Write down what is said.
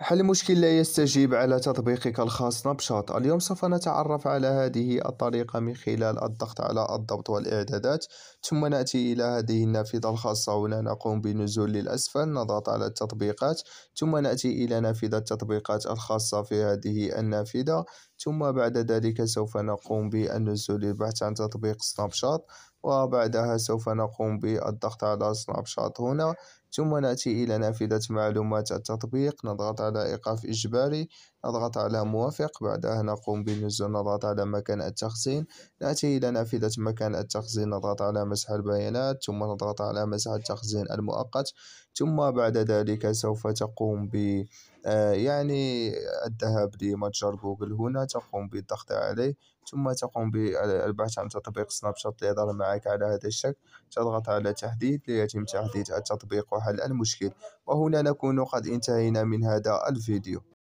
حل مشكل لا يستجيب على تطبيقك الخاص نبشاط اليوم سوف نتعرف على هذه الطريقة من خلال الضغط على الضبط والإعدادات ثم نأتي إلى هذه النافذة الخاصة هنا نقوم بالنزول للأسفل نضغط على التطبيقات ثم نأتي إلى نافذة التطبيقات الخاصة في هذه النافذة ثم بعد ذلك سوف نقوم بالنزول للبحث عن تطبيق سناب شات وبعدها سوف نقوم بالضغط على سناب شات هنا ثم نأتي إلى نافذة معلومات التطبيق نضغط على إيقاف إجباري نضغط على موافق بعدها نقوم بالنزول نضغط على مكان التخزين نأتي إلى نافذة مكان التخزين نضغط على مسح البيانات ثم نضغط على مسح التخزين المؤقت ثم بعد ذلك سوف تقوم ب آه، يعني الذهاب لمتجر جوجل هنا تقوم بالضغط عليه ثم تقوم بالبحث عن تطبيق سناب شات ليظهر معك على هذا الشكل تضغط على تحديد ليتم تحديد التطبيق وحل المشكل وهنا نكون قد انتهينا من هذا الفيديو